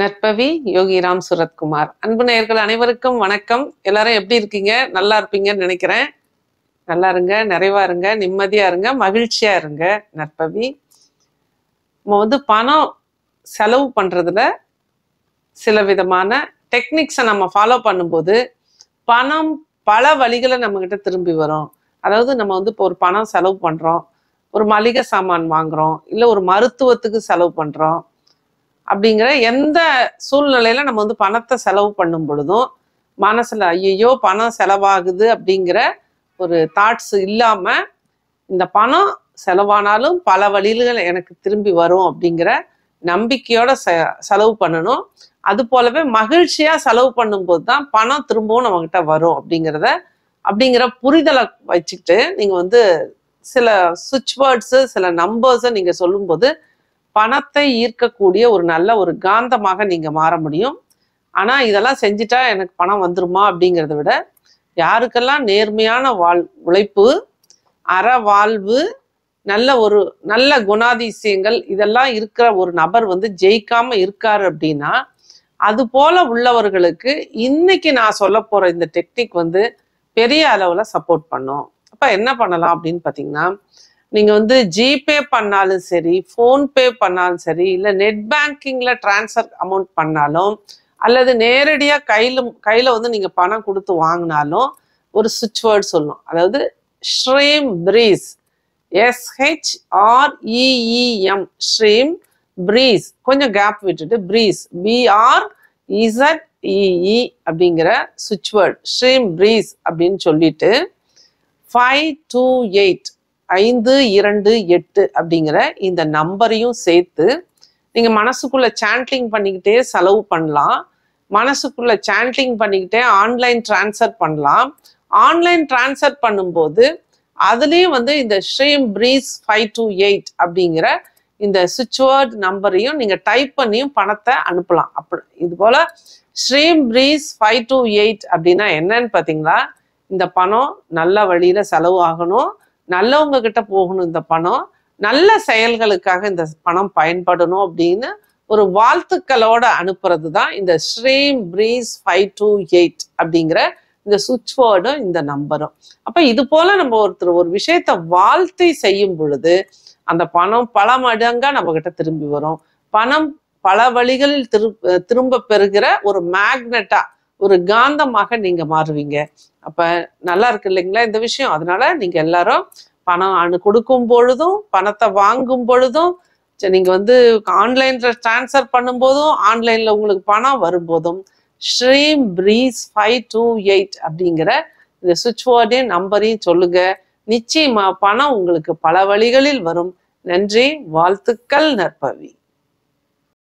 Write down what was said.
நட்பவி யோகிராம் சுரத்குமார் அன்பு நேயர்கள் அனைவருக்கும் வணக்கம் எல்லாரும் எப்படி இருக்கீங்க நல்லா இருப்பீங்கன்னு நினைக்கிறேன் நல்லா இருங்க நிறைவா இருங்க நிம்மதியா இருங்க மகிழ்ச்சியா இருங்க நட்பவி நம்ம வந்து பணம் செலவு பண்றதுல சில விதமான டெக்னிக்ஸை நம்ம ஃபாலோ பண்ணும்போது பணம் பல வழிகளை நம்மக்கிட்ட திரும்பி வரும் அதாவது நம்ம வந்து இப்போ ஒரு பணம் செலவு பண்றோம் ஒரு மளிகை சாமான் வாங்குறோம் இல்லை ஒரு மருத்துவத்துக்கு செலவு பண்றோம் அப்படிங்கிற எந்த சூழ்நிலையில நம்ம வந்து பணத்தை செலவு பண்ணும் பொழுதும் மனசுல ஐயோ பணம் செலவாகுது அப்படிங்கிற ஒரு தாட்ஸ் இல்லாம இந்த பணம் செலவானாலும் பல வழிகள் எனக்கு திரும்பி வரும் அப்படிங்கிற நம்பிக்கையோட செலவு பண்ணணும் அது போலவே மகிழ்ச்சியா செலவு பண்ணும்போது தான் பணம் திரும்பவும் கிட்ட வரும் அப்படிங்கிறத அப்படிங்கிற புரிதலை வச்சுக்கிட்டு நீங்க வந்து சில சுவிட்ச் வேர்ட்ஸு சில நம்பர்ஸை நீங்க சொல்லும்போது பணத்தை ஈர்க்கக்கூடிய ஒரு நல்ல ஒரு காந்தமாக நீங்க மாற முடியும் ஆனா இதெல்லாம் செஞ்சுட்டா எனக்கு பணம் வந்துருமா அப்படிங்கிறத விட யாருக்கெல்லாம் நேர்மையான வாழ் உழைப்பு அற வாழ்வு நல்ல ஒரு நல்ல குணாதிசயங்கள் இதெல்லாம் இருக்கிற ஒரு நபர் வந்து ஜெயிக்காம இருக்காரு அப்படின்னா அது போல உள்ளவர்களுக்கு இன்னைக்கு நான் சொல்ல போற இந்த டெக்னிக் வந்து பெரிய அளவுல சப்போர்ட் பண்ணும் அப்ப என்ன பண்ணலாம் அப்படின்னு பாத்தீங்கன்னா நீங்கள் வந்து ஜிபே பண்ணாலும் சரி ஃபோன்பே பண்ணாலும் சரி இல்லை நெட் பேங்கிங்கில் டிரான்ஸ்ஃபர் அமௌண்ட் பண்ணாலும் அல்லது நேரடியாக கையில கையில் வந்து நீங்கள் பணம் கொடுத்து வாங்கினாலும் ஒரு சுவிட்ச் வேர்ட் சொல்லணும் அதாவது Shreem breeze S H R E E M e e Shreem breeze கொஞ்சம் கேப் விட்டுட்டு பிரீஸ் பிஆர் இசட் இஇ அப்படிங்கிற சுவிட்ச் வேர்ட் ஸ்ரீம் பிரீஸ் அப்படின்னு சொல்லிட்டு ஃபைவ் டூ எயிட் ஐந்து இரண்டு எட்டு அப்படிங்கிற இந்த நம்பரையும் சேர்த்து நீங்கள் மனசுக்குள்ளே சாண்ட்லிங் பண்ணிக்கிட்டே செலவு பண்ணலாம் மனசுக்குள்ளே சாண்ட்லிங் பண்ணிக்கிட்டே ஆன்லைன் டிரான்ஸ்ஃபர் பண்ணலாம் ஆன்லைன் டிரான்ஸ்ஃபர் பண்ணும்போது அதுலேயும் வந்து இந்த Shreem breeze five two eight அப்படிங்கிற இந்த சுவிட்ச்வேர்ட் நம்பரையும் நீங்கள் டைப் பண்ணியும் பணத்தை அனுப்பலாம் அப்படி இது போல் Shreem breeze five two eight அப்படின்னா என்னன்னு பார்த்தீங்களா இந்த பணம் நல்ல வழியில் செலவு ஆகணும் நல்லவங்க கிட்ட போகணும் இந்த பணம் நல்ல செயல்களுக்காக இந்த பணம் பயன்படணும் அப்படின்னு ஒரு வாழ்த்துக்களோட அனுப்புறது தான் இந்த ஸ்ரீம் பிரீஸ் ஃபைவ் டூ எயிட் அப்படிங்கிற இந்த சுவிட்ச் வேர்டும் இந்த நம்பரும் அப்ப இது போல நம்ம ஒருத்தர் ஒரு விஷயத்த வாழ்த்தை செய்யும் பொழுது அந்த பணம் பல மடங்கா நம்ம கிட்ட திரும்பி வரும் பணம் பல வழிகள் திரு திரும்ப பெறுகிற ஒரு மேக்னட்டா ஒரு காந்தமாக நீங்க மாறுவீங்க அப்ப நல்லா இருக்கு இல்லைங்களா இந்த விஷயம் அதனால நீங்க எல்லாரும் பணம் அனு கொடுக்கும் பொழுதும் பணத்தை வாங்கும் பொழுதும் நீங்க வந்து ஆன்லைன்ல டிரான்ஸ்ஃபர் பண்ணும்போதும் ஆன்லைன்ல உங்களுக்கு பணம் வரும்போதும் Shreem breeze five two eight அப்படிங்கிற இந்த சுவிட்ச் போர்டையும் நம்பரையும் சொல்லுங்க நிச்சயமா பணம் உங்களுக்கு பல வழிகளில் வரும் நன்றி வாழ்த்துக்கள் நற்பவி